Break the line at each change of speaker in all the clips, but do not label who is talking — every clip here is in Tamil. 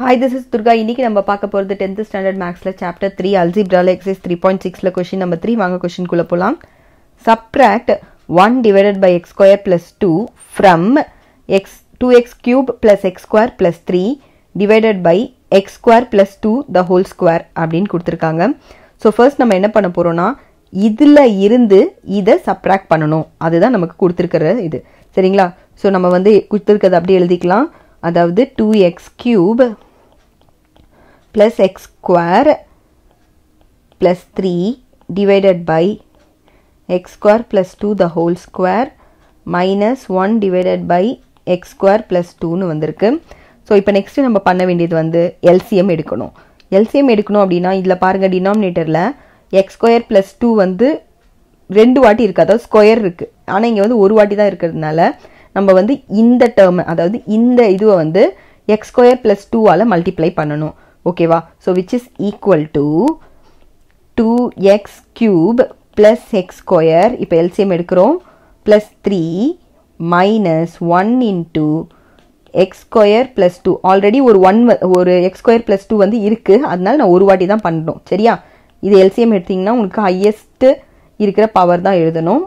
ஹாய் திஸ் இஸ் துர்கா இன்னைக்கு நம்ம பார்க்க போகிறது டென்த்து ஸ்டாண்டர்ட் மேக்ஸில் சாப்டர் த்ரீ அல்ஜிப்ரால எக்ஸைஸ் த்ரீ பாயிண்ட் சிக்ஸில் கொஷின் நம்பர் த்ரீ வாங்க கொஷின் கொஷின்குள்ளே போகலாம் subtract one divided by X square plus two from X two X cube plus X square plus three divided by X square plus two the whole square அப்படின்னு கொடுத்துருக்காங்க ஸோ ஃபர்ஸ்ட் நம்ம என்ன பண்ண போகிறோம்னா இதில் இருந்து இதை சப்ராக்ட் பண்ணணும் அதுதான் நமக்கு கொடுத்துருக்கிற இது சரிங்களா ஸோ நம்ம வந்து கொடுத்துருக்கிறது அப்படியே எழுதிக்கலாம் அதாவது two X cube plus X square plus three divided by x square plus 2 the whole square minus 1 divided by x square plus 2னு வந்திருக்கு ஸோ இப்போ நெக்ஸ்ட்டு நம்ம பண்ண வேண்டியது வந்து எல்சிஎம் எடுக்கணும் எல்சிஎம் எடுக்கணும் அப்படின்னா இதில் பாருங்கள் டினாமினேட்டரில் எக்ஸ் ஸ்கொயர் ப்ளஸ் டூ வந்து ரெண்டு வாட்டி இருக்குது அதாவது ஸ்கொயர் இருக்குது ஆனால் இங்கே வந்து ஒரு வாட்டி தான் இருக்கிறதுனால நம்ம வந்து இந்த டேர்மை அதாவது இந்த இதுவை வந்து எக்ஸ் ஸ்கொயர் ப்ளஸ் டூவால் மல்டிப்ளை பண்ணணும் ஓகேவா so which is equal to two X cube plus X square இப்போ எல்சிஎம் எடுக்கிறோம் plus three minus one into X square plus two already ஒரு ஒன் ஒரு எக்ஸ் ஸ்கொயர் ப்ளஸ் டூ வந்து இருக்குது அதனால நான் ஒரு வாட்டி தான் பண்ணணும் சரியா இது எல்சிஎம் எடுத்திங்கன்னா உங்களுக்கு ஹையஸ்ட்டு இருக்கிற பவர் தான் எழுதணும்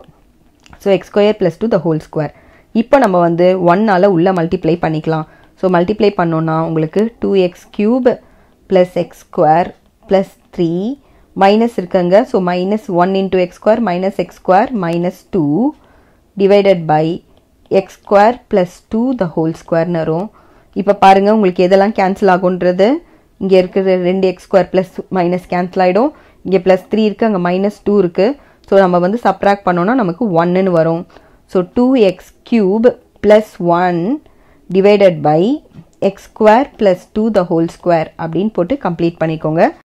so x square plus two the whole square இப்போ நம்ம வந்து ஒன்னால் உள்ளே மல்டிப்ளை பண்ணிக்கலாம் ஸோ மல்டிப்ளை பண்ணோன்னா உங்களுக்கு two X cube plus X square plus three minus இருக்குங்க so minus one into X square minus x square minus two divided by X square plus two the whole ஸ்கொயர்னு வரும் இப்போ பாருங்கள் உங்களுக்கு எதெல்லாம் கேன்சல் ஆகுன்றது இங்கே இருக்கிற ரெண்டு x square plus minus cancel ஆகிடும் இங்கே ப்ளஸ் த்ரீ இருக்குது அங்கே மைனஸ் டூ இருக்குது ஸோ நம்ம வந்து சப்ராக்ட் பண்ணோன்னா நமக்கு ஒன்னுன்னு வரும் so two X cube plus one divided by X square plus two the whole square அப்படின்னு போட்டு கம்ப்ளீட் பண்ணிக்கோங்க